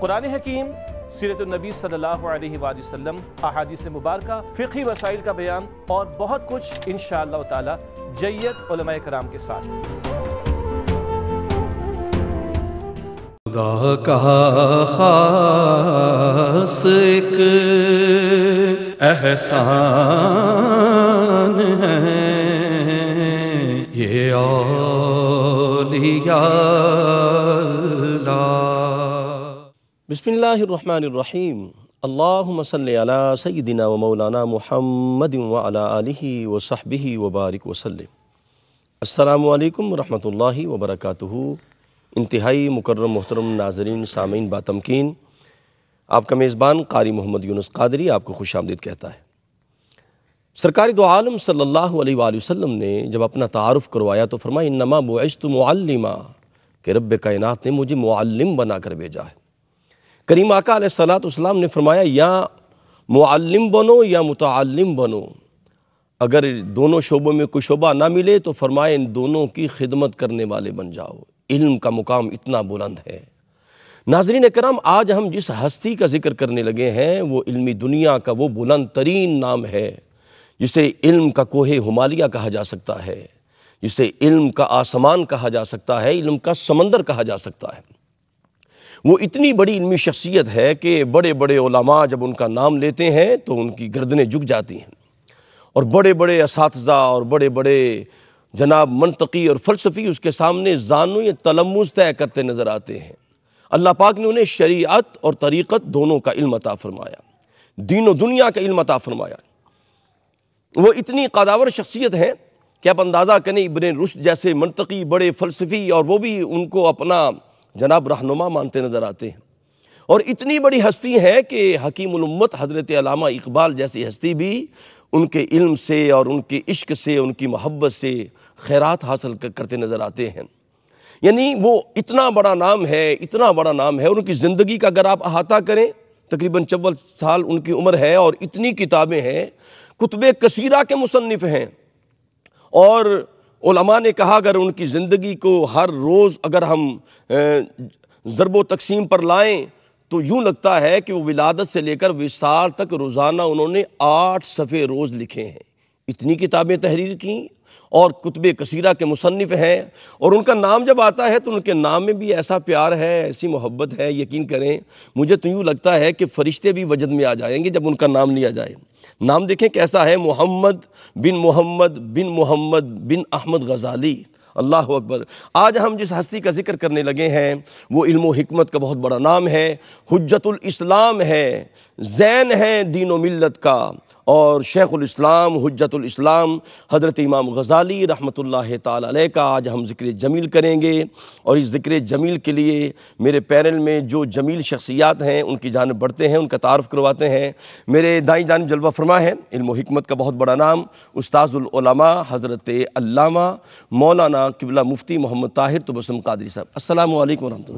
कुरान हकीम सीरत नबी सल्लल्लाहु अलैहि वसल्लम अहादीस मुबारक फ़िकी वसाइल का बयान और बहुत कुछ इन ताला जैत कराम के साथ खुदा का खास एक एहसान है ये औलिया बिसमीम अल्लाम सल सईदिना व मौलाना महमद वाली वसहबी वबारक वसलम अल्लाम वरहल वबरक इंतहाई मुकर्रम मोहतरम नाजरीन सामीन बातमकिन आपका मेज़बान कारी मोहम्मद यूनुस कादरी आपको खुश आमदीद कहता है सरकारी दो आलम सल्लल्लाहु अलैहि वसल्लम ने जब अपना तारफ़ करवाया तो फरमाया नमा बुस्त मालमा के रब कायनात ने मुझे मालम बना कर भेजा है करीम आका सलाम ने फरमाया या मुआलम बनो या मुतम बनो अगर दोनों शोबों में कोई शोबा ना मिले तो फरमाए इन दोनों की खिदमत करने वाले बन जाओ इल्म का मुकाम इतना बुलंद है नाजरीन कराम आज हम जिस हस्ती का जिक्र करने लगे हैं वो इल्मी दुनिया का वो बुलंद तरीन नाम है जिसे इल्म का कोहे हमालिया कहा जा सकता है जिसे इल्म का आसमान कहा जा सकता है इल्म का समंदर कहा जा सकता है वो इतनी बड़ी इलमी शख्सियत है कि बड़े बड़े ओलमा जब उनका नाम लेते हैं तो उनकी गर्दनें झुक जाती हैं और बड़े बड़े इस और बड़े बड़े जनाब मनतकी और फ़लसफ़ी उसके सामने जानू या तलमुज तय करते नज़र आते हैं अल्लाह पाक ने उन्हें शरीयत और तरीक़त दोनों का इल्म अता फ़रमाया दीनों दुनिया का इल्म अता फ़रमाया वो इतनी कदावर शख्सियत हैं कि आप अंदाज़ा करें इबन रुश जैसे मनतकी बड़े फ़लसफ़ी और वो भी उनको अपना जनाब रहनुमा मानते नज़र आते हैं और इतनी बड़ी हस्ती हैं कि उम्मत हज़रत अलामा इकबाल जैसी हस्ती भी उनके इल्म से और उनके इश्क से उनकी मोहब्बत से खैरात हासिल करते नज़र आते हैं यानी वो इतना बड़ा नाम है इतना बड़ा नाम है और उनकी ज़िंदगी का अगर आप अहाता करें तकरीबन चौवन साल उनकी उम्र है और इतनी किताबें हैं कुतब कसीरा के मुसनफ़ हैं और उलमा ने कहा अगर उनकी ज़िंदगी को हर रोज़ अगर हम ज़रब तकसीम पर लाएँ तो यूँ लगता है कि वो विलादत से लेकर विस्तार तक रोज़ाना उन्होंने आठ सफ़े रोज़ लिखे हैं इतनी किताबें तहरीर की और कुतब कसीरा के मुसनफ़ हैं और उनका नाम जब आता है तो उनके नाम में भी ऐसा प्यार है ऐसी मोहब्बत है यकीन करें मुझे तो यूँ लगता है कि फ़रिश्ते भी वजद में आ जाएंगे जब उनका नाम लिया जाए नाम देखें कैसा है मोहम्मद बिन मोहम्मद बिन मोहम्मद बिन अहमद गज़ाली अल्लाह अकबर आज हम जिस हस्ती का जिक्र करने लगे हैं वो इल्म हिकमत का बहुत बड़ा नाम है हजतुल इस्लाम है जैन है दीन मिलत का और शेख़ुलस्लाम उलाम हज़रत इमाम गज़ाली रहमत ला का आज हम ज़िक्र जमील करेंगे और इस ज़िक्र जमील के लिए मेरे पैनल में जो जमील शख्सियात हैं उनकी जानब बढ़ते हैं उनका तारफ़ करवाते हैं मेरे दाई जानब जलवा फरमा है इल्म हमत का बहुत बड़ा नाम उस्ताज़ुलमा हज़रत अल्लामा मौलाना किबला मुफ्ती मोहम्मद ताहिर तबसम तो कदरी साहब असल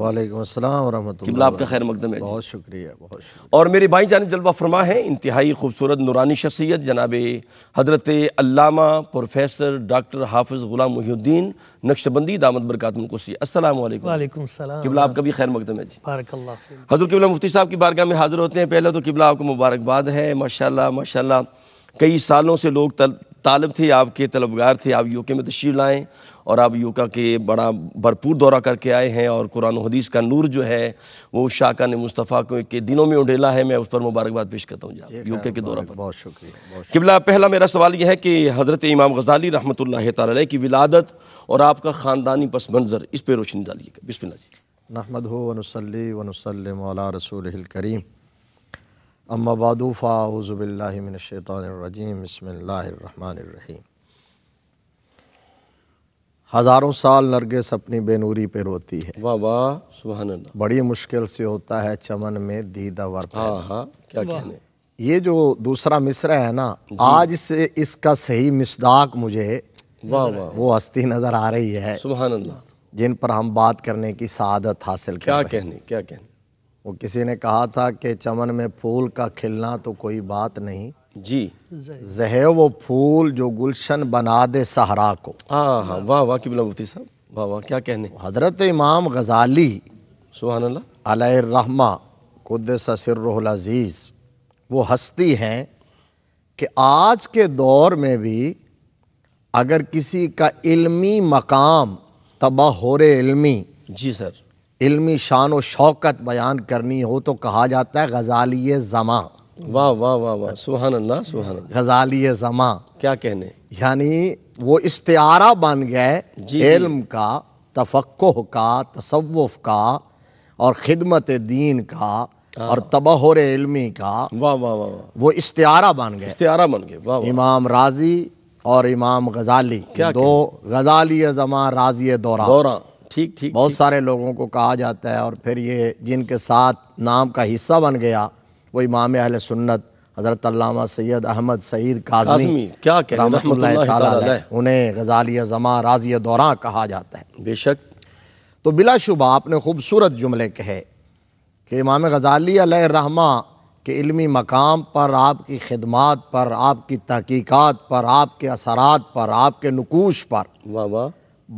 वरहमल आपका खैर मकदम है बहुत शुक्रिया बहुत और मेरे बाई जानब जलवा फरमा है इंतहाई खूबसूरत नुरानी शख्सियत जनाब हज़रत अल्लामा प्रोफेसर डॉक्टर हाफिज़ ग़ुलाम मुहीद्दीन नक्शबंदी दामद बरकतमकुसी असलम किबला आपका भी खैर मकदम है जी हज़र किबला मुफ्ती साहब की बारगाह में हाज़िर होते हैं पहले तो किबला आपको मुबारकबाद है माशा माशा कई सालों से लोग तल, तालब थे आपके तलबगार थे आप यूके में तशीर लाएँ और आप यूका के बड़ा भरपूर दौरा करके आए हैं और कुरान हदीस का नूर जो है वो शाका ने मुस्तफ़ा को के दिनों में उंडेला है मैं उस पर मुबारकबाद पेश करता हूँ यू के दौरा पर बहुत शुक्रिया किबला पहला मेरा सवाल यह है कि हज़रत इमाम गजाली रहमत ला की विलादत और आपका ख़ानदानी पस मंज़र इस पर रोशनी डालिएगा बिस्मिल्ला जी नहमद वनसली वनसलम रसूल करीम अम्माबादू फ़ाउज़बिल्लिमिनशैतरजीम रहीम हज़ारों साल नरगिस अपनी बेनूरी पे रोती है वाह वाह सुबह बड़ी मुश्किल से होता है चमन में दीदा वर हाँ हाँ क्या कहने ये जो दूसरा मिसरा है ना आज से इसका सही मिसदाक मुझे वाह वाह वो हस्ती नज़र आ रही है सुबह जिन पर हम बात करने की शहादत हासिल क्या कहने क्या कहने वो किसी ने कहा था कि चमन में फूल का खिलना तो कोई बात नहीं जी जहे वो फूल जो गुलशन बना दे सहरा को हाँ हाँ वाह वाह साहब वाह वाह क्या कहने हजरत इमाम गजाली सुबहानल्लामा कुदसरजीज़ वो हस्ती हैं कि आज के दौर में भी अगर किसी का इल्मी मकाम तबाह हो इल्मी जी सर इल्मी शान व शौकत बयान करनी हो तो कहा जाता है गज़ालिय ज़मा वाह वाह वाह वाह सुहान अल्लाह सुहान गजाली जमा क्या कहने यानी वो इस्तारा बन गए इल्म का तफक् का तसवुफ़ का और ख़िदमत दीन का हाँ। और तबहर इल्मी का वाह वाह वाह वो इस्तारा बन गए इस्तारा बन गए वाह इमाम राजी और इमाम गजाली क्या दो गजाली जमा राजी दौरा दौरा ठीक ठीक बहुत सारे लोगों को कहा जाता है और फिर ये जिनके साथ नाम का हिस्सा बन गया वो इमाम अहल सुन्नत हज़रत सैद अहमद सईद काजमी क्या कहते उन्हें गजालिया जमा राजिया दौरा कहा जाता है बेशक तो बिलाशुबा आपने खूबसूरत जुमले कहे कि इमाम गजाली रहमा के इल्मी मकाम पर आपकी खिदमत पर आपकी तहकीक़ात पर आपके असरात पर आपके नकूश पर वाह वाह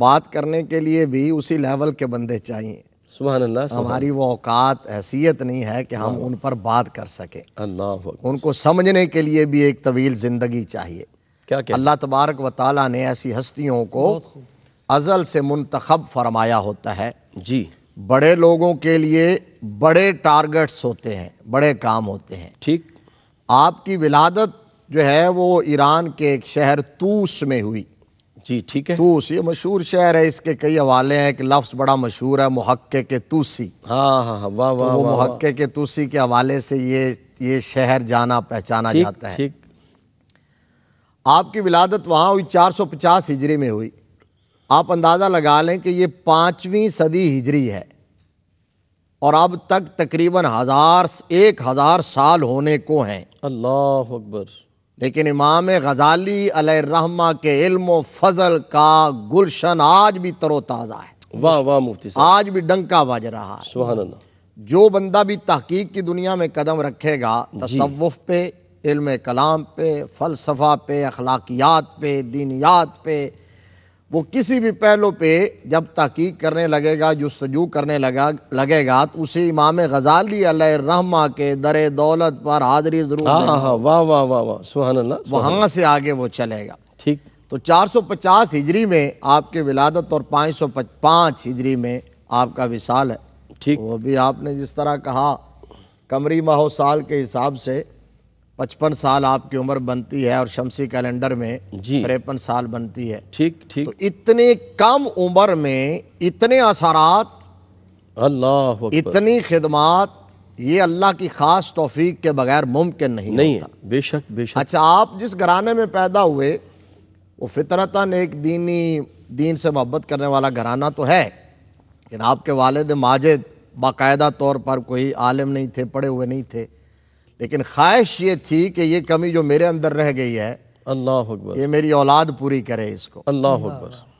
बात करने के लिए भी उसी लेवल के बंदे चाहिए सुबह अल्लाह हमारी वो औकात हैसियत नहीं है कि हम उन पर बात कर सकें अल्लाह उनको समझने के लिए भी एक तवील ज़िंदगी चाहिए क्या क्या अल्लाह तबारक व ताली ने ऐसी हस्तियों को अज़ल से मुंतखब फरमाया होता है जी बड़े लोगों के लिए बड़े टारगेट्स होते हैं बड़े काम होते हैं ठीक आपकी विलादत जो है वो ईरान के एक शहर तूस में हुई जी ठीक है तूस ये मशहूर शहर है इसके कई हवाले हैं कि लफ्ज बड़ा मशहूर है मुहक्के के तूसी हाँ हाँ, हाँ तो वाह वाह तो मुहक्के के तूसी के हवाले से ये ये शहर जाना पहचाना जाता है ठीक आपकी विलादत वहाँ हुई 450 हिजरी में हुई आप अंदाज़ा लगा लें कि ये पाँचवीं सदी हिजरी है और अब तक तकरीबन हज़ार एक हज़ार साल होने को हैं अल्लाह अकबर लेकिन इमाम गजाली रहमा के इल्म फजल का गुलशन आज भी तरोताज़ा है वाह वाह मुफ्ती आज भी डंका बज रहा है सुबह जो बंदा भी तहकीक की दुनिया में कदम रखेगा तसवुफ़ पे इल्म कलाम पे फ़लसफ़ा पे अखलाकियात पे दीनियात पे वो किसी भी पहलू पे जब तहकीक करने लगेगा जस्तजू करने लगा लगेगा तो उसे इमाम गजाली रहमा के दर दौलत पर हाजरी जरूर हाँ, हाँ हाँ वाह वाह वाह वाह सुहान अल्लाह वहाँ से आगे वो चलेगा ठीक तो 450 हिजरी में आपके विलादत और 555 हिजरी में आपका विशाल है ठीक वो भी आपने जिस तरह कहा कमरी माह साल के हिसाब से पचपन साल आपकी उम्र बनती है और शमसी कैलेंडर में तिरपन साल बनती है ठीक ठीक तो इतनी कम उम्र में इतने असरात अल्लाह इतनी खिदमत ये अल्लाह की खास तोफीक के बगैर मुमकिन नहीं नहीं होता। बेशक बेशक अच्छा आप जिस घराने में पैदा हुए वो फितरता एक दीनी दीन से मोहब्बत करने वाला घराना तो है लेकिन आपके वालद माजिद बाकायदा तौर पर कोई आलिम नहीं थे पढ़े हुए नहीं थे लेकिन ख्वाहिश ये थी कि ये कमी जो मेरे अंदर रह गई है अल्लाह ये मेरी औलाद पूरी करे इसको अल्लाह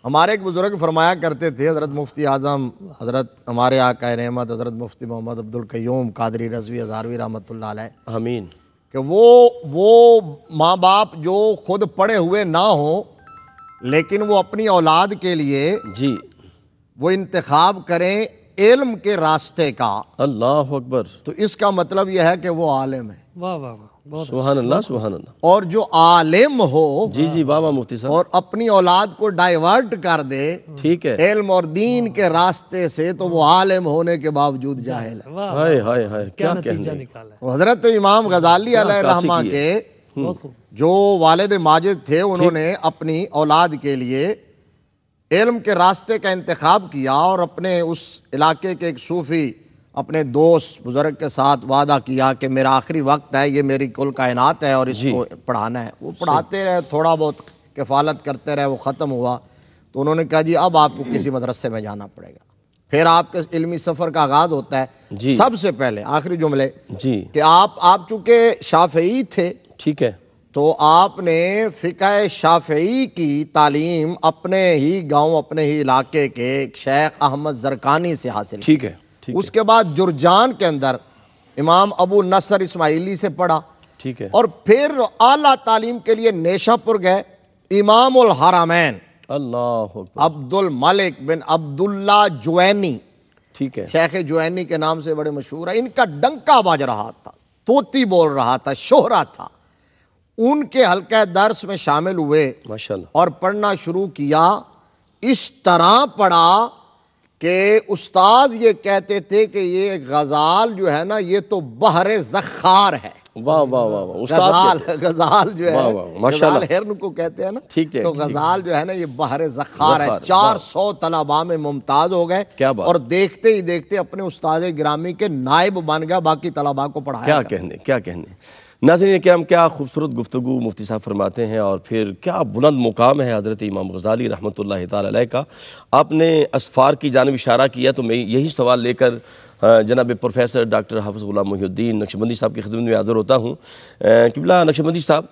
हमारे एक बुज़ुर्ग फरमाया करते थे हज़रत मुफ्ती आज़म हज़रत हमारे आका रहमत हज़रत मुफ्ती मोहम्मद अब्दुल कयूम कादरी रजवी हज़ारवी रहमत हमीन कि वो वो माँ बाप जो खुद पढ़े हुए ना हों लेकिन वो अपनी औलाद के लिए जी वो इंतखब करें इल्म के रास्ते का अल्लाह अकबर तो इसका मतलब यह है कि वो आलिम है वाह वाह वाह अच्छा। सुहान अल्लाह सुहान अल्लाह और जो आलिम हो जी जी बाबा मुफ्ती साहब और अपनी औलाद को डाइवर्ट कर दे ठीक है इल्म और दीन के रास्ते से तो वो आलिम होने के बावजूद जाहिल है हाय हाय हाय क्या कहने निकाला तो हजरत इमाम गजाली अलैहि रहमा के जो वालिद माजिद थे उन्होंने अपनी औलाद के लिए इल्म के रास्ते का इंतखब किया और अपने उस इलाके के एक सूफ़ी अपने दोस्त बुज़ुर्ग के साथ वादा किया कि मेरा आखिरी वक्त है ये मेरी कुल कायनात है और इसको पढ़ाना है वो पढ़ाते रहे थोड़ा बहुत किफ़ालत करते रहे वो ख़त्म हुआ तो उन्होंने कहा जी अब आपको किसी मदरसे में जाना पड़ेगा फिर आपके इलमी सफ़र का आगाज़ होता है सबसे पहले आखिरी जुमले जी कि आप आप चूँकि ही थे ठीक है तो आपने फ़िका शाफी की तालीम अपने ही गांव अपने ही इलाके के शेख अहमद जरकानी से हासिल ठीक है ठीक उसके है। बाद जुर्जान के अंदर इमाम अबू नसर इस्माइली से पढ़ा ठीक है और फिर आला तालीम के लिए नेशापुर गए इमाम हरामैन अल्लाह अब्दुल मलिक बिन अब्दुल्ला जुैनी ठीक है शेख जुैनी के नाम से बड़े मशहूर है इनका डंका बाज रहा था तोती बोल रहा था शोहरा था उनके हल्के दर्श में शामिल हुए माशाल्लाह और पढ़ना शुरू किया इस तरह पढ़ा कि उस्ताद ये कहते थे कि ये गज़ाल जो है ना ये तो बहर जखार है वाह वाह वाह वाह गजाल गजाल जो है माशाल्लाह हिरन को कहते हैं ना ठीक है तो गजाल जो है ना ये बहर जखार है चार सौ तलाबा में मुमताज हो गए क्या बात और देखते ही देखते अपने उस्ताद ग्रामी के नायब बन गया बाकी तलाबा को पढ़ाया क्या कहने क्या कहने नाजरन हम क्या खूबसूरत गुफ्तु मुफ्ती साहब फरमाते हैं और फिर क्या बुलंद मुकाम है हज़रत इमाम गजाली रहमत ला का आपने असफार की जानब इशारा किया तो मैं यही सवाल लेकर जनाब प्रोफेसर डॉक्टर हाफ़ गुलाम मुहिद्दीन नक्शबंदी साहब की खिदमत में हाज़िर होता हूँ किबला नक्शबंदी साहब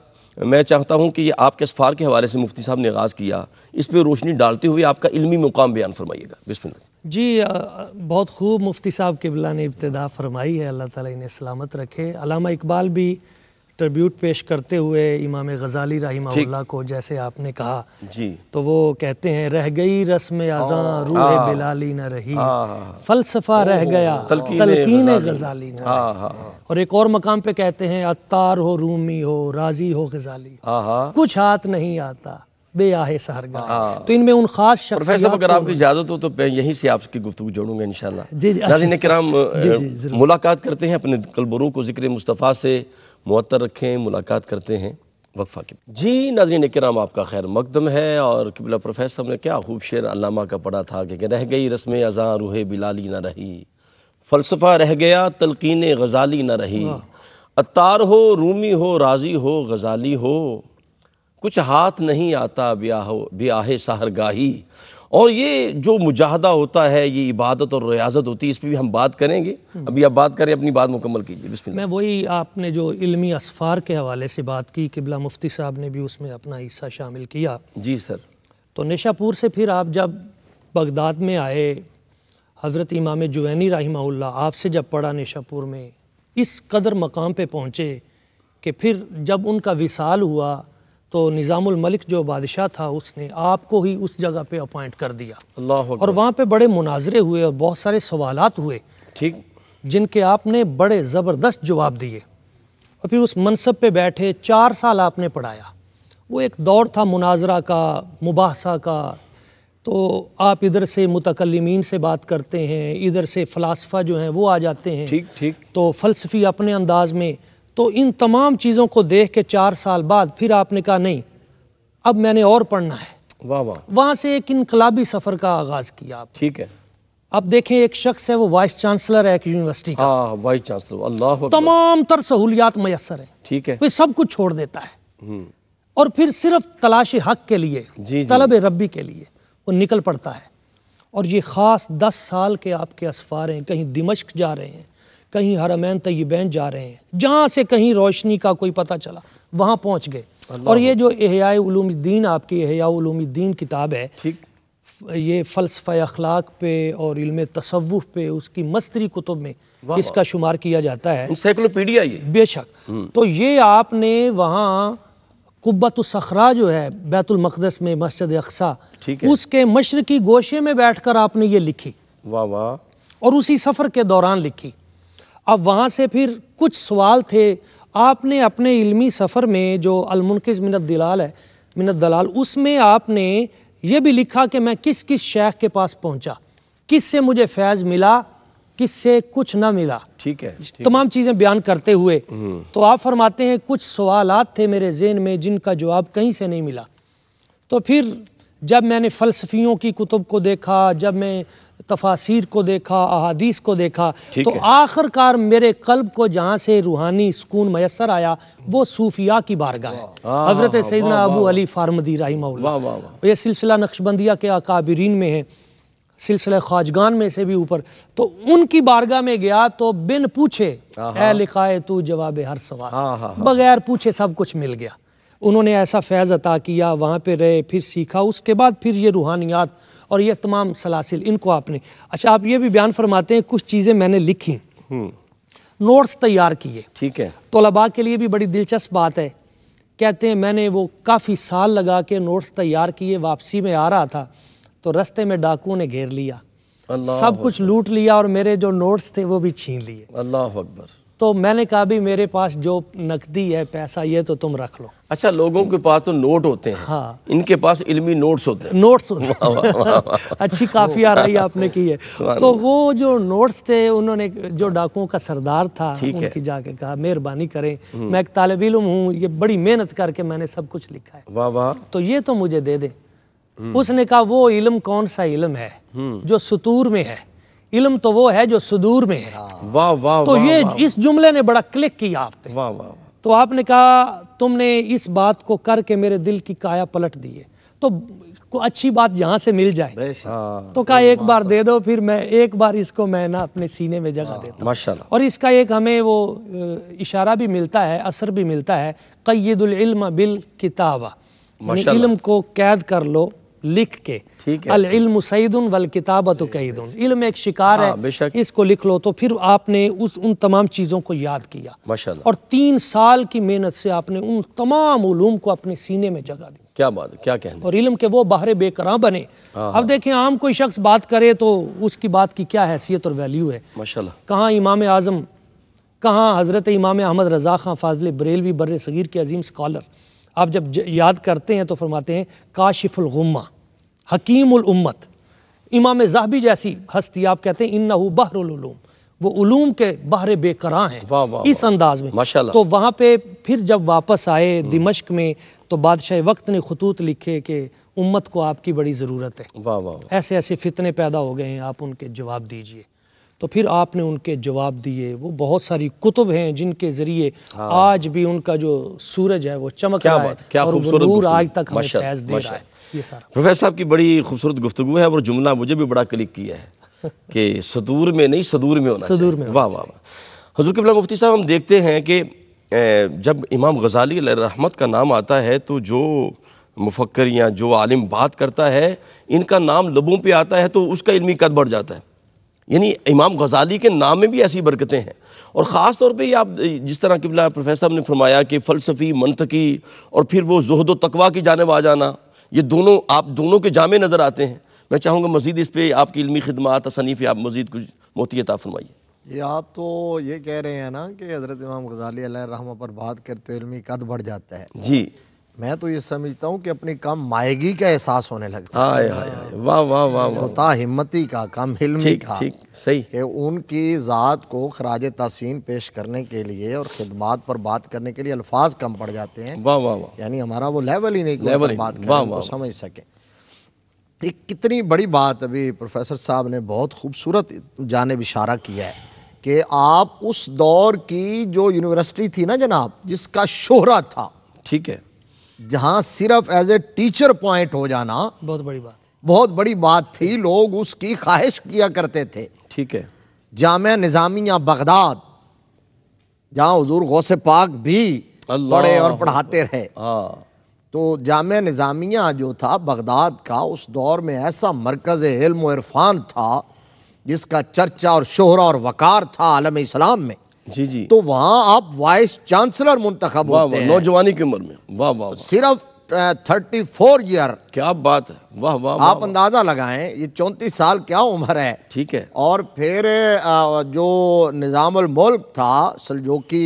मैं चाहता हूँ कि ये आपके असफार के हवाले से मुफ्ती साहब ने आगाज़ किया इस पर रोशनी डालते हुए आपका इलमी मुकाम बयान फरमाइएगा बिस्मिल जी बहुत खूब मुफ्ती साहब किबला ने इब्तदा फरमाई है अल्लाह ताली इन्हें सलामत रखे अलामा इकबाल भी ट्रिब्यूट पेश करते हुए इमाम गज़ाली रहीमल्ला को जैसे आपने कहा जी तो वो कहते हैं रह गई रस्म आजा हाँ। रूह हाँ। बिलाली न रही हाँ, फलसफा रह गया तलकीन गज़ाली न और एक और मकाम पे कहते हैं अतार हो रूमी हो राजी हो गज़ाली कुछ हाथ नहीं आता बे आहे सहरगाह तो इनमें उन खास शख्सियत अगर आपकी इजाज़त हो तो मैं यहीं से आपकी गुफ्तु जोड़ूंगा इंशाल्लाह जी जी नाजिन अच्छा। कराम मुलाकात करते हैं अपने कलबरों को जिक्र मुस्तफ़ा से मअतर रखें मुलाकात करते हैं वक्फा के जी नाजरीन कराम आपका खैर मकदम है और किबला प्रोफेसर ने क्या खूब शेर अलामा का पढ़ा था कि रह गई रस्म अज़ा रूह बिलाली ना रही फ़लसफ़ा रह गया तलकिन गज़ाली ना रही अतार हो रूमी हो राजी हो गज़ाली हो कुछ हाथ नहीं आता ब्याह ब्याह गाही और ये जो मुजाहदा होता है ये इबादत और रियाजत होती है इस पर भी हम बात करेंगे हम्म। अभी आप बात करें अपनी बात मुकम्मल कीजिए बिस्मिल्लाह मैं वही आपने जो इल्मी असफ़ार के हवाले से बात की किबला मुफ्ती साहब ने भी उसमें अपना हिस्सा शामिल किया जी सर तो नेशापुर से फिर आप जब बगदाद में आए हज़रत इमाम जुवैनी रही आपसे जब पढ़ा नशापुर में इस कदर मकाम पर पहुँचे कि फिर जब उनका विसाल हुआ तो निज़ामुल मलिक जो बादशाह था उसने आपको ही उस जगह पे अपॉइंट कर दिया अल्लाह और वहाँ पे बड़े मुनाजरे हुए और बहुत सारे सवालात हुए ठीक जिनके आपने बड़े ज़बरदस्त जवाब दिए और फिर उस मनसब पे बैठे चार साल आपने पढ़ाया वो एक दौर था मुनाजरा का मुबासा का तो आप इधर से मुतकलमीन से बात करते हैं इधर से फ़लासफ़ा जो हैं वो आ जाते हैं ठीक ठीक तो फ़लसफ़ी अपने अंदाज में तो इन तमाम चीज़ों को देख के चार साल बाद फिर आपने कहा नहीं अब मैंने और पढ़ना है वाह वाह वहाँ से एक इनकलाबी सफ़र का आगाज़ किया आप ठीक है अब देखें एक शख्स है वो वाइस चांसलर है एक यूनिवर्सिटी का हाँ, वाइस चांसलर अल्लाह तमाम तर सहूलियात मैसर है ठीक है वे सब कुछ छोड़ देता है हम्म। और फिर सिर्फ तलाश हक के लिए जी तलब रबी के लिए वो निकल पड़ता है और ये ख़ास दस साल के आपके असफ़ार हैं कहीं दिमश्क जा रहे हैं कहीं हरमैन तयबैन जा रहे हैं जहाँ से कहीं रोशनी का कोई पता चला वहाँ पहुँच गए और ये जो एहयाउलूमद्दीन आपकी एहयाउलूमद्दीन किताब है ये फ़लसफ़ा अखलाक पे और इल्म तसवुफ़ पे उसकी मस्तरी कुतुब में इसका शुमार किया जाता है इंसाइक्लोपीडिया ये बेशक हम्म। तो ये आपने वहाँ कुब्बत सखरा जो है बैतुलमक़दस में मस्जिद है उसके मशरकी गोशे में बैठ कर आपने ये लिखी वाह वाह और उसी सफ़र के दौरान लिखी अब वहाँ से फिर कुछ सवाल थे आपने अपने इल्मी सफ़र में जो अलमुनकज़ मिनत दलाल है मिनत दलाल उसमें आपने ये भी लिखा कि मैं किस किस शेख के पास पहुँचा किस से मुझे फैज़ मिला किस से कुछ ना मिला ठीक है तमाम चीज़ें बयान करते हुए हम्म। तो आप फरमाते हैं कुछ सवाल थे मेरे जेन में जिनका जवाब कहीं से नहीं मिला तो फिर जब मैंने फ़लसफियों की कुतुब को देखा जब मैं तफासिर को देखा अहादीस को देखा तो आखिरकार मेरे कल्ब को जहाँ से रूहानी सुकून मैसर आया वो सूफिया की बारगाह है हाँ, हजरत सैदना अबू अली फारमदी रही तो ये सिलसिला नक्शबंदिया के अकाबरीन में है सिलसिला ख्वाजगान में से भी ऊपर तो उनकी बारगाह में गया तो बिन पूछे ए लिखाए तू जवाब हर सवाल हाँ, हाँ, बगैर पूछे सब कुछ मिल गया उन्होंने ऐसा फैज़ अता किया वहाँ पे रहे फिर सीखा उसके बाद फिर ये रूहानियात और ये तमाम सलासिल इनको आपने अच्छा आप ये भी बयान फरमाते हैं कुछ चीज़ें मैंने लिखी हम्म। नोट्स तैयार किए ठीक है तलबा के लिए भी बड़ी दिलचस्प बात है कहते हैं मैंने वो काफ़ी साल लगा के नोट्स तैयार किए वापसी में आ रहा था तो रस्ते में डाकुओं ने घेर लिया सब कुछ लूट लिया और मेरे जो नोट्स थे वो भी छीन लिए अल्लाह अकबर तो मैंने कहा भी मेरे पास जो नकदी है पैसा ये तो तुम रख लो अच्छा लोगों के पास तो नोट होते हैं हाँ इनके पास इल्मी नोट्स होते हैं नोट्स होते हैं वाँ, वाँ, वाँ, अच्छी काफ़ी आ रही आपने की है तो वो जो नोट्स थे उन्होंने जो डाकुओं का सरदार था उनकी जाके कहा मेहरबानी करें हम्म। मैं एक तालब इलम हूँ ये बड़ी मेहनत करके मैंने सब कुछ लिखा है वाह वाह तो ये तो मुझे दे दे हम्म। उसने कहा वो इलम कौन सा इलम है हम्म। जो सतूर में है इलम तो वो है जो सुदूर में है हाँ। वाह वाह तो ये इस जुमले ने बड़ा क्लिक किया आप पे वाह वाह तो आपने कहा तुमने इस बात को करके मेरे दिल की काया पलट दी है तो को अच्छी बात यहाँ से मिल जाए हाँ। हाँ, तो कहा एक बार दे दो फिर मैं एक बार इसको मैं ना अपने सीने में जगह देता माशाल्लाह और इसका एक हमें वो इशारा भी मिलता है असर भी मिलता है कैदुलम बिल किताबा इल्म को कैद कर लो लिख के ठीक है सईदुन वल किताबत कैदन इल्म एक शिकार हाँ, है इसको लिख लो तो फिर आपने उस उन तमाम चीज़ों को याद किया और तीन साल की मेहनत से आपने उन तमाम उलूम को अपने सीने में जगा दी क्या बात क्या कहना और इल्म के वो बाहर बेकरा बने हाँ, अब हाँ। देखें आम कोई शख्स बात करे तो उसकी बात की क्या हैसियत और वैल्यू है माशाल्लाह कहाँ इमाम आज़म कहाँ हज़रत इमाम अहमद रज़ा खां फाजल बरेलवी बर सग़ीर के अजीम स्कॉलर आप जब याद करते हैं तो फरमाते हैं काशिफुलगुम्मा उम्मत इमाम जहबी जैसी हस्ती आप कहते हैं इन्ना बहरुलूम वो उलूम के बहरे बेकरा हैं इस अंदाज में तो वहाँ पे फिर जब वापस आए दिमश्क में तो बादशाह वक्त ने खतूत लिखे कि उम्मत को आपकी बड़ी ज़रूरत है वाह वाह ऐसे ऐसे फितने पैदा हो गए हैं आप उनके जवाब दीजिए तो फिर आपने उनके जवाब दिए वो बहुत सारी कुतुब हैं जिनके ज़रिए हाँ। आज भी उनका जो सूरज है वो चमक क्या रहा है क्या और नूर आज तक हमें फैज दे रहा है ये सारा प्रोफेसर साहब की बड़ी खूबसूरत गुफ्तु है और जुमला मुझे भी बड़ा क्लिक किया है कि सदूर में नहीं सदूर में होना सदूर में वाह वाह वाह हजूर कबला मुफ्ती साहब हम देखते हैं कि जब इमाम गजाली रहमत का नाम आता है तो जो मुफक्र या जो आलिम बात करता है इनका नाम लबों पे आता है तो उसका इलमी कद बढ़ जाता है यानी इमाम गजाली के नाम में भी ऐसी बरकतें हैं और ख़ास तौर पे ये आप जिस तरह किबला प्रोफेसर ने फरमाया कि फ़लसफ़ी मनतकी और फिर वो जहद तकवा की जानब आ जाना ये दोनों आप दोनों के जामे नज़र आते हैं मैं चाहूँगा मज़ीद इस पर आपकी इलमी खदमात सनीफ़ आप मज़ीद कुछ मोतीता फरमाइए ये आप तो ये कह रहे हैं ना कि हज़रत इमाम गजाली रहमा पर बात करते इलमी कद बढ़ जाता है जी मैं तो ये समझता हूँ कि अपनी काम मायगी का एहसास होने लगता है वाह वाह वाह हिम्मती का कम हिलमी का ठीक सही कि उनकी ज़ात को खराज तहसीन पेश करने के लिए और खदमात पर बात करने के लिए अल्फाज कम पड़ जाते हैं वाह वाह वाह यानी हमारा वो लेवल ही नहीं लेवल बात समझ सकें एक कितनी बड़ी बात अभी प्रोफेसर साहब ने बहुत खूबसूरत जानब इशारा किया है कि आप उस दौर की जो यूनिवर्सिटी थी ना जनाब जिसका शोहरा था ठीक है जहां सिर्फ एज ए टीचर पॉइंट हो जाना बहुत बड़ी बात बहुत बड़ी बात थी लोग उसकी ख्वाहिश किया करते थे ठीक है जाम निज़ामिया बगदाद जहाँ हजूर गौसे पाक भी पढ़े और पढ़ाते रहे हाँ। तो जाम निज़ामिया जो था बगदाद का उस दौर में ऐसा मरकज़ इल्म इरफान था जिसका चर्चा और शोहरा और वक़ार था आलम इस्लाम में जी जी तो वहाँ आप वाइस चांसलर मुंतखब नौजवानी की उम्र में वाह वाह सिर्फ थर्टी फोर ईयर क्या बात है वाह वाह आप अंदाजा लगाएं ये चौंतीस साल क्या उम्र है ठीक है और फिर जो निज़ामुल मुल्क था सलजोकी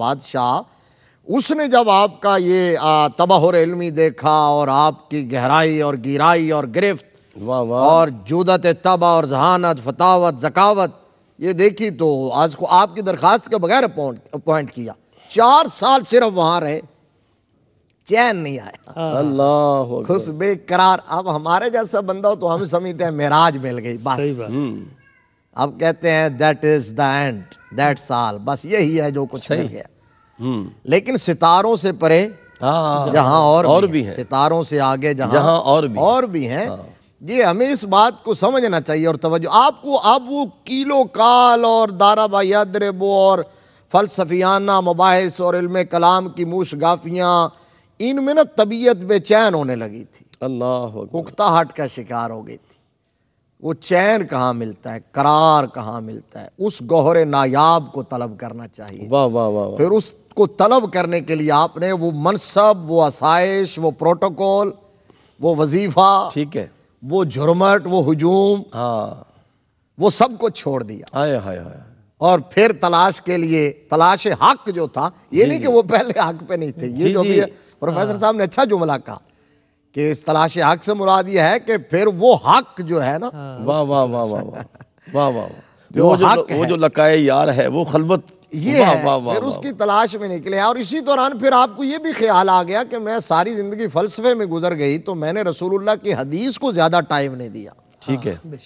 बादशाह उसने जब आपका ये तबाहर इलमी देखा और आपकी गहराई और गिराई और गिरफ्त वाह वाह और जुदत तबा और जहानत फतावत जकावत ये देखी तो आज को आपकी दरखास्त के बगैर अपॉइंट किया चार साल सिर्फ वहां रहे चैन नहीं आया हाँ। अल्लाह खुश बेकरार अब हमारे जैसा बंदा हो तो हम समझते हैं मेराज मिल गई बस हम्म। अब कहते हैं that is the end that साल बस यही है जो कुछ मिल गया हम्म। लेकिन सितारों से परे हाँ। जहां और, और भी, भी है सितारों से आगे जहां और भी और भी हैं हाँ। ये हमें इस बात को समझना चाहिए और तवज्जो आपको अब वो कीलो काल और दारा बद्रबो और फ़लसफियाना मुबास और इल्म कलाम की मूश गाफियाँ इनमें ना तबीयत बेचैन होने लगी थी अल्लाह पुख्ता हट का शिकार हो गई थी वो चैन कहाँ मिलता है करार कहाँ मिलता है उस गहरे नायाब को तलब करना चाहिए वाह वाह वाह फिर उसको तलब करने के लिए आपने वो मनसब वो आसाइश वो प्रोटोकॉल वो वजीफ़ा ठीक है वो झुरमट वो हजूम हाँ वो सब को छोड़ दिया हाय हाय हाय और फिर तलाश के लिए तलाश हक जो था ये नहीं कि वो पहले हक पे नहीं थे ये जो भी प्रोफेसर हाँ। साहब ने अच्छा जुमला कहा कि इस तलाश हक से मुराद ये है कि फिर वो हक जो है ना वाह वाह वाह वाह वाह वाह वाह वो जो वो जो लकाए यार है वो खलबत ये वाँ, है वाँ, वाँ, फिर उसकी तलाश में निकले और इसी दौरान फिर आपको ये भी ख्याल आ गया कि मैं सारी ज़िंदगी फ़लसफ़े में गुजर गई तो मैंने रसूलुल्लाह की हदीस को ज़्यादा टाइम नहीं दिया ठीक है हाँ,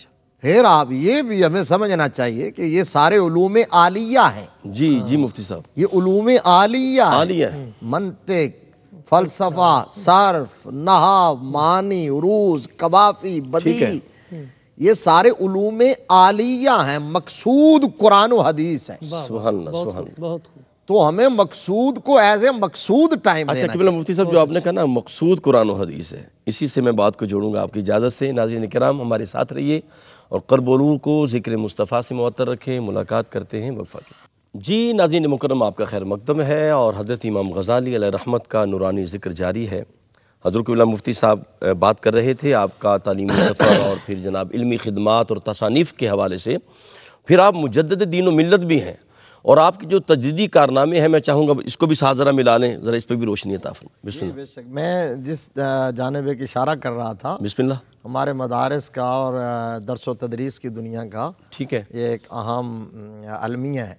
फिर आप ये भी हमें समझना चाहिए कि ये सारे उलूम आलिया है जी जी मुफ्ती साहब ये उलूम आलिया आलिया मनतिक फलसफा सर्फ नहा मानी उरूज कबाफी बदी ये सारे उलूम आलिया हैं मकसूद कुरान हदीस है तो हमें मकसूद को एज ए मकसूद टाइम अच्छा देना मुफ्ती साहब जो आपने कहा ना मकसूद कुरान हदीस है इसी से मैं बात को जोड़ूंगा आपकी इजाज़त से ने कराम हमारे साथ रहिए और करबोलू को जिक्र मुस्तफ़ा से मुतर रखें मुलाकात करते हैं वफा की जी नाजीन मुकरम आपका खैर मकदम है और हज़रत इमाम गज़ाली रहमत का नुरानी जिक्र जारी है हजरतबिल्ला मुफ्ती साहब बात कर रहे थे आपका तलीम सफ़र और फिर जनाब इलमी खिदमत और तसानीफ़ के हवाले से फिर आप मुजद दीन व मिलत भी हैं और आपके जो तजदी कारनामे हैं मैं चाहूँगा इसको भी साथ ज़रा मिला लें ज़रा इस पर भी रोशनी है मैं जिस जानब एक इशारा कर रहा था बिस्मिल्ला हमारे मदारस का और दरस व तदरीस की दुनिया का ठीक है ये एक अहम अलमिया है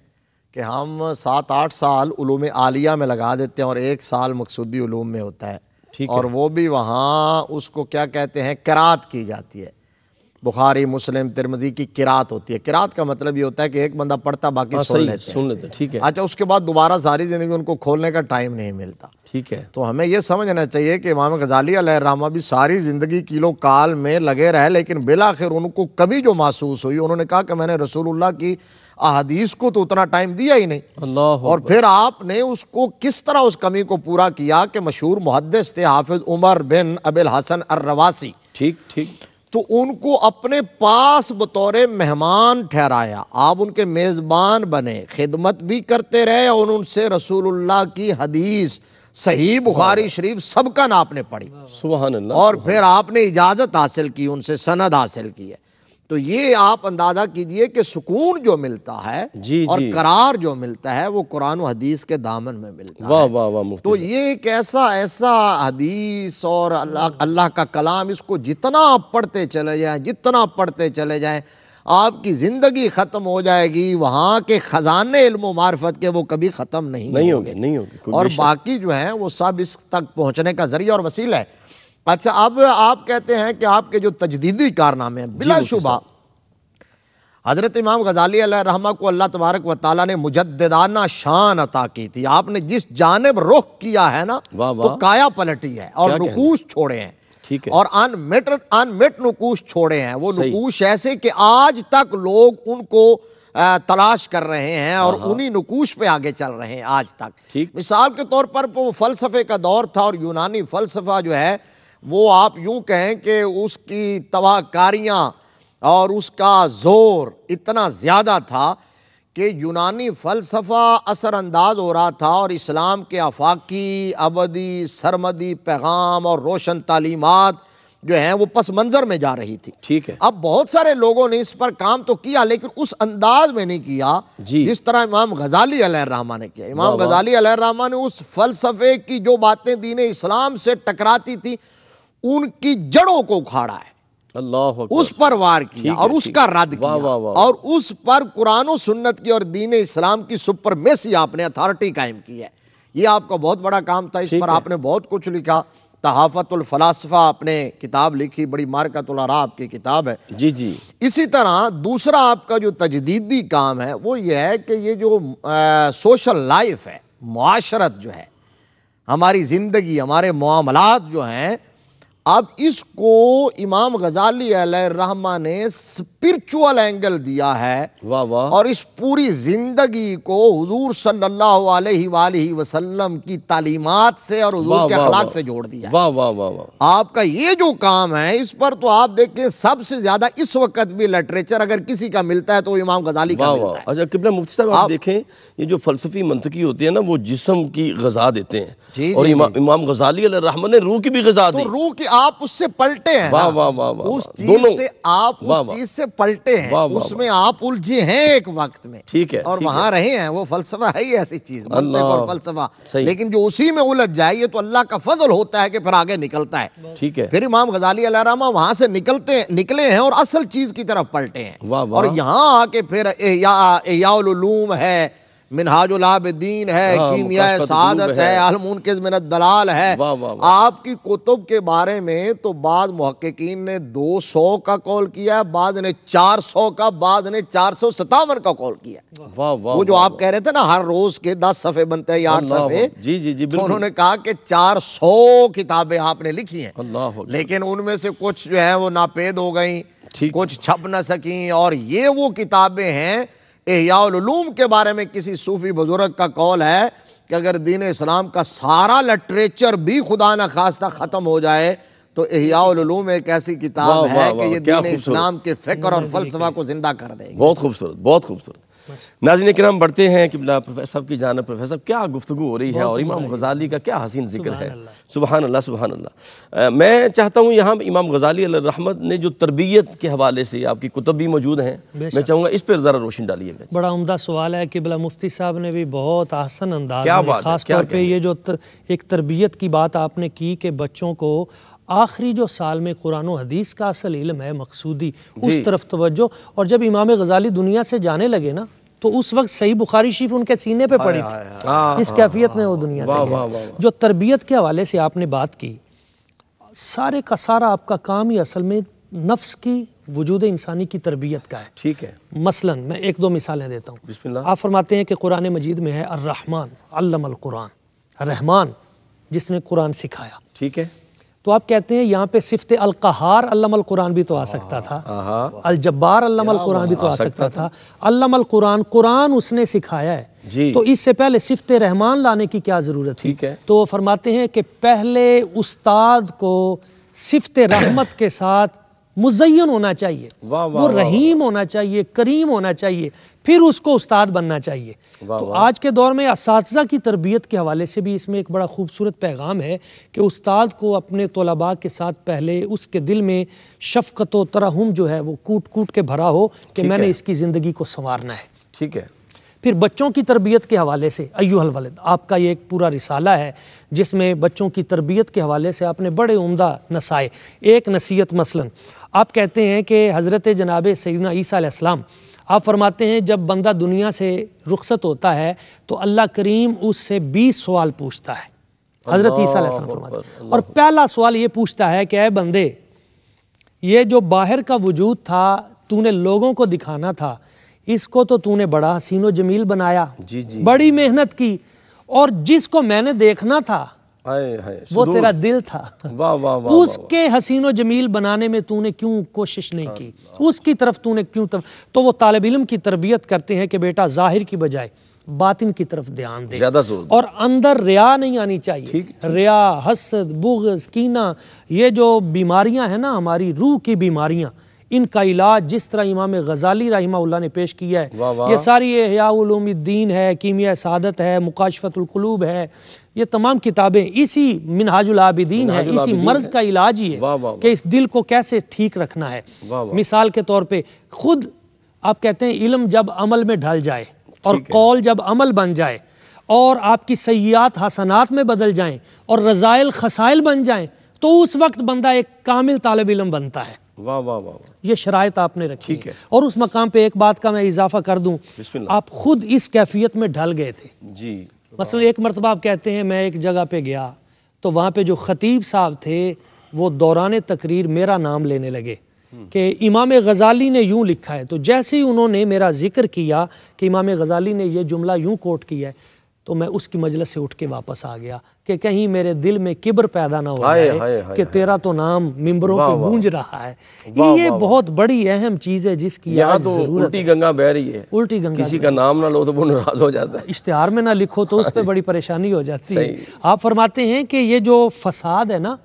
कि हम सात आठ साल उलूम आलिया में लगा देते हैं और एक साल मकसूदी ूम में होता है ठीक और वो भी वहाँ उसको क्या कहते हैं किरात की जाती है बुखारी मुस्लिम तिरमजी की किरात होती है किरात का मतलब ये होता है कि एक बंदा पढ़ता बाकी हाँ, सुन लेते सुन लेते ठीक है अच्छा उसके बाद दोबारा सारी ज़िंदगी उनको खोलने का टाइम नहीं मिलता ठीक है तो हमें ये समझना चाहिए कि इमाम गजाली अलहरामा भी सारी ज़िंदगी किलो काल में लगे रहे लेकिन बिलाखिर उनको कभी जो महसूस हुई उन्होंने कहा कि मैंने रसूलुल्लाह की अहदीस को तो उतना टाइम दिया ही नहीं अल्लाह और फिर आपने उसको किस तरह उस कमी को पूरा किया कि मशहूर मुहदस थे हाफिज उमर बिन अबिल हसन अर्रवासी ठीक ठीक तो उनको अपने पास बतौर मेहमान ठहराया आप उनके मेज़बान बने खिदमत भी करते रहे और उनसे रसूलुल्लाह की हदीस सही बुखारी शरीफ सबका ना आपने पढ़ी सुबह और फिर आपने इजाज़त हासिल की उनसे सनद हासिल की है तो ये आप अंदाजा कीजिए कि सुकून जो मिलता है जी, और जी। करार जो मिलता है वो कुरान हदीस के दामन में मिलता वा, है वा, वाह, तो ये एक ऐसा ऐसा हदीस और अल्लाह का कलाम इसको जितना आप पढ़ते चले जाएं जितना पढ़ते चले जाएं आपकी ज़िंदगी ख़त्म हो जाएगी वहाँ के ख़जाने इल्म मार्फत के वो कभी ख़त्म नहीं होंगे नहीं होंगे और बाकी जो है वो सब इस तक पहुँचने का ज़रिया और वसीला है अच्छा अब आप कहते हैं कि आपके जो तजदीदी कारनामे हैं बिलाशुबा हज़रत इमाम गजाली रहमा को अल्लाह तबारक व ताली ने मुजदाना शान अता की थी आपने जिस जानब रुख किया है ना वा, वा। तो काया पलटी है और नकूश छोड़े हैं ठीक है और अनमिट अनमिट नकूश छोड़े हैं वो नकूश ऐसे कि आज तक लोग उनको तलाश कर रहे हैं और हाँ, हाँ। उन्हीं नकूश पे आगे चल रहे हैं आज तक मिसाल के तौर पर वो फलसफे का दौर था और यूनानी फलसफा जो है वो आप यूं कहें कि उसकी तबाहकारियाँ और उसका ज़ोर इतना ज़्यादा था कि यूनानी फ़लसफ़ा असरानंदाज हो रहा था और इस्लाम के आफाकी अबदी सरमदी पैगाम और रोशन तालीमत जो हैं वो पस मंज़र में जा रही थी ठीक है अब बहुत सारे लोगों ने इस पर काम तो किया लेकिन उस अंदाज में नहीं किया जी जिस तरह इमाम गजाली रहमा ने किया इमाम गजाली रहमा ने उस फलसफे की जो बातें दीन इस्लाम से टकराती थी उनकी जड़ों को उखाड़ा है अल्लाह उस पर वार किया और उसका रद्द किया वा, वा, वा। और उस पर कुरान सुन्नत की और दीन इस्लाम की सुपर मेसी आपने अथॉरिटी कायम की है ये आपका बहुत बड़ा काम था इस पर आपने बहुत कुछ लिखा तहाफतुल फलासफा आपने किताब लिखी बड़ी मारकतुलरा आपकी किताब है जी जी इसी तरह दूसरा आपका जो तजदीदी काम है वो ये है कि ये जो आ, सोशल लाइफ है माशरत जो है हमारी ज़िंदगी हमारे मामलात जो हैं अब इसको इमाम गजाली रहमा ने स्पिरिचुअल एंगल दिया है वाह वाह और इस पूरी जिंदगी को हुजूर सल्लल्लाहु अलैहि वालैहि वसल्लम की तालीमात से और हुजूर के अखलाक से जोड़ दिया वाह वाह वाह वाह आपका ये जो काम है इस पर तो आप देखें सबसे ज्यादा इस वक्त भी लिटरेचर अगर किसी का मिलता है तो इमाम गजाली का मिलता है अच्छा किबला मुफ्ती साहब आप देखें ये जो फलसफी मंतकी होती है ना वो जिसम की गजा देते हैं और इमाम गजाली रहमा ने रूह की भी गजा तो दी रूह की आप उससे पलटे हैं वाह वाह वाह वाह उस चीज से आप उस चीज से पलटे हैं उसमें आप उलझे हैं एक वक्त में ठीक है और वहां रहे हैं वो फलसफा है ही ऐसी चीज और फलसफा लेकिन जो उसी में उलझ जाए ये तो अल्लाह का फजल होता है कि फिर आगे निकलता है ठीक है फिर इमाम गजाली अलामा वहां से निकलते निकले हैं और असल चीज की तरफ पलटे हैं और यहाँ आके फिर या है मिनहाजुल्लाबद्दीन है हाँ, कीमिया सादत है के मिनत दलाल है आपकी कुतुब के बारे में तो बाद महक्कीन ने दो सौ का कॉल किया बाद ने चार सौ का बाद ने चार सौ सतावन का कॉल किया वाह वाह वो जो आप कह रहे थे ना हर रोज के दस सफ़े बनते हैं या आठ सफ़े जी जी जी तो उन्होंने कहा कि चार सौ किताबें आपने लिखी हैं लेकिन उनमें से कुछ जो है वो नापेद हो गई कुछ छप ना सकी और ये वो किताबें हैं एहयालूम के बारे में किसी सूफ़ी बुज़ुर्ग का कौल है कि अगर दीन इस्लाम का सारा लिटरेचर भी खुदा न खास्ता ख़त्म हो जाए तो एहयालूम एक ऐसी किताब है कि ये दीन इस्लाम के फ़िक्र और फलसफा को ज़िंदा कर दे बहुत खूबसूरत बहुत खूबसूरत नाजिन कराम बढ़ते हैं कि प्रोफेसर साहब की जानब प्रोफेसर साहब क्या गुफ्तु हो रही है और इमाम गजाली का क्या हसीन जिक्र है सुबहान अल्लाह सुबहान अल्लाह मैं चाहता हूँ यहाँ इमाम गजाली रहमत ने जो तरबियत के हवाले से आपकी कुतब भी मौजूद हैं मैं चाहूँगा इस पर ज़रा रोशन डालिए बड़ा उमदा सवाल है कि बला मुफ्ती साहब ने भी बहुत आसन अंदाज खास तौर पर ये जो एक तरबियत की बात आपने की कि बच्चों को आखिरी जो साल में कुरान हदीस का असल इलम है मकसूदी उस तरफ तवज्जो और जब इमाम गजाली दुनिया से जाने लगे ना तो उस वक्त सही बुखारी शरीफ उनके सीने पे पड़ी थी हाँ, इस हाँ, कैफियत हाँ, में वो दुनिया से जो तरबियत के हवाले से आपने बात की सारे का सारा आपका काम ही असल में नफ्स की वजूद इंसानी की तरबियत का है ठीक है मसलन मैं एक दो मिसालें देता हूँ आप फरमाते हैं कि कुरान मजीद में है अर्रहमान अल्लम कुरान रहमान जिसने कुरान सिखाया ठीक है तो आप कहते हैं यहाँ पे सिफ्त अलकहार कुरान भी तो आ सकता था अलजब्बार कुरान भी तो आ सकता था अलकुरान कुरान उसने सिखाया है तो इससे पहले सिफ्त रहमान लाने की क्या ज़रूरत ठीक है तो फरमाते हैं कि पहले उस्ताद को सिफ्त रहमत के साथ मुजयन होना चाहिए वो रहीम होना चाहिए करीम होना चाहिए फिर उसको उस्ताद बनना चाहिए तो आज के दौर में इस की तरबियत के हवाले से भी इसमें एक बड़ा खूबसूरत पैगाम है कि उस्ताद को अपने तलबा के साथ पहले उसके दिल में शफकत तरहम जो है वो कूट कूट के भरा हो कि मैंने इसकी ज़िंदगी को संवारना है ठीक है फिर बच्चों की तरबियत के हवाले से अयूहल आपका ये एक पूरा रिसाला है जिसमें बच्चों की तरबियत के हवाले से आपने बड़े उम्दा नसाए एक नसीहत मसलन आप कहते हैं कि हज़रत जनाब सैदना ईसीम आप फरमाते हैं जब बंदा दुनिया से रुखसत होता है तो अल्लाह करीम उससे बीस सवाल पूछता है हज़रत ईसा फरमाते हैं और पहला सवाल ये पूछता है कि अः बंदे ये जो बाहर का वजूद था तूने लोगों को दिखाना था इसको तो तूने बड़ा हसीनो जमील बनाया जी जी बड़ी मेहनत की और जिसको मैंने देखना था वो तेरा दिल था वाह वाह वाह उसके हसीनो जमील बनाने में तूने क्यों कोशिश नहीं की उसकी तरफ तूने क्यों तरफ तो वो तालब इलम की तरबियत करते हैं कि बेटा जाहिर की बजाय बातिन की तरफ ध्यान दे ज्यादा जोर और अंदर रिया नहीं आनी चाहिए थीक, थीक। रिया हसद बुगज कीना ये जो बीमारियां हैं ना हमारी रूह की बीमारियां इनका इलाज जिस तरह इमाम गजाली रहीमा ने पेश किया है ये सारी हयाद्दीन है कीमिया सादत है मुकाशफ़तुलकलूब है ये तमाम किताबें इसी मिनहाजुल आबिदीन है इसी मर्ज का इलाज ही है कि इस दिल को कैसे ठीक रखना है मिसाल के तौर पर खुद आप कहते हैं इलम जब अमल में ढल जाए और कौल जब अमल बन जाए और आपकी सयात हसनात में बदल जाएं और रजायल खसाइल बन जाएं तो उस वक्त बंदा एक कामिल तालब इलम बनता है वाह वाह वाह वा। ये शरात आपने रखी है और उस मकाम पे एक बात का मैं इजाफा कर दूं आप खुद इस कैफियत में ढल गए थे जी मसल एक मरतबा आप कहते हैं मैं एक जगह पे गया तो वहाँ पे जो ख़तीब साहब थे वो दौरान तकरीर मेरा नाम लेने लगे हम्म। कि इमाम गज़ाली ने यूं लिखा है तो जैसे ही उन्होंने मेरा जिक्र किया कि इमाम गज़ाली ने यह जुमला यूं कोट किया है तो मैं उसकी मजलस से उठ के वापस आ गया कि कहीं मेरे दिल में किब्र पैदा ना हो जाए कि तेरा तो नाम मिम्बरों को गूंज रहा है ये बहुत बड़ी अहम चीज है जिसकी यहाँ तो उल्टी गंगा बह रही है उल्टी गंगा किसी का नाम ना लो तो वो नाराज हो जाता है इश्तेहार में ना लिखो तो उस पर बड़ी परेशानी हो जाती है आप फरमाते हैं कि ये जो फसाद है ना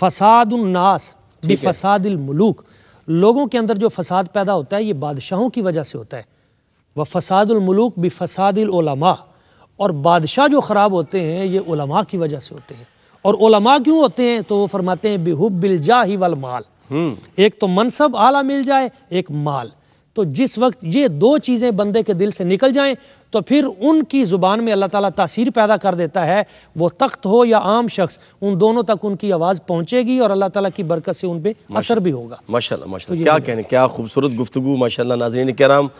फसाद उन्नास फसाद मलूक लोगों के अंदर जो फसाद पैदा होता है ये बादशाहों की वजह से होता है वह फसाद मलूक बि फसाद और बादशाह जो ख़राब होते हैं ये उलमा की वजह से होते हैं और उलमा क्यों होते हैं तो वो फरमाते हैं बेहूब बिल जा ही वल माल हम्म। एक तो मनसब आला मिल जाए एक माल तो जिस वक्त ये दो चीज़ें बंदे के दिल से निकल जाएं तो फिर उनकी ज़ुबान में अल्लाह ताला तासीर पैदा कर देता है वो तख्त हो या आम शख्स उन दोनों तक उनकी आवाज़ पहुँचेगी और अल्लाह ताला की बरकत से उन पर असर भी होगा माशा माशा तो क्या कहने क्या खूबसूरत गुफ्तु माशा नाजरीन कराम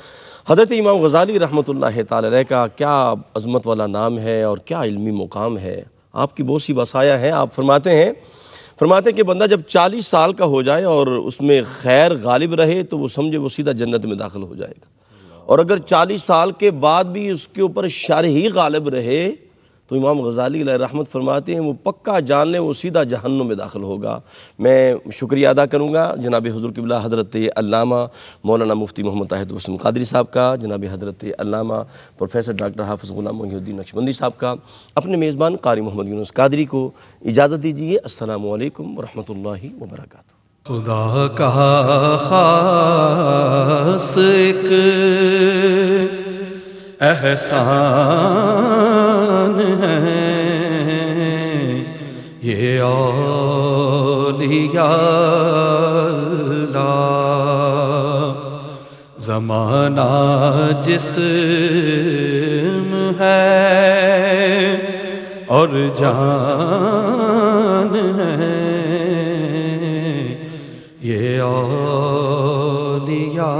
हजरत इमाम गज़ाली रहमत ला का क्या अजमत वाला नाम है और क्या इल्मी मुकाम है आपकी बहुत सी वसाया हैं आप फरमाते हैं फरमाते हैं कि बंदा जब चालीस साल का हो जाए और उसमें खैर गालिब रहे तो वो समझे वो सीधा जन्नत में दाखिल हो जाएगा और अगर चालीस साल के बाद भी उसके ऊपर शर ही गालिब रहे तो इमाम गजाली रहमत फरमाते हैं वो पक्का जान लें वो सीधा जहन्नुम में दाखिल होगा मैं शुक्रिया अदा करूँगा जनाब हजर किबला हज़रत अल्लामा मौलाना मुफ्ती मोहम्मद ताहिद वसम कादरी साहब का जनाब हज़रत अल्लामा प्रोफेसर डॉक्टर हाफिज़ गुलाम मोहुद्दीन नक्शबंदी साहब का अपने मेज़बान कारी मोहम्मद यूनुस कादरी को इजाज़त दीजिए असलकम वरहमल वरक खुदा का खास एक एहसान है ये औलिया जमाना जिसम है और जान है ये औलिया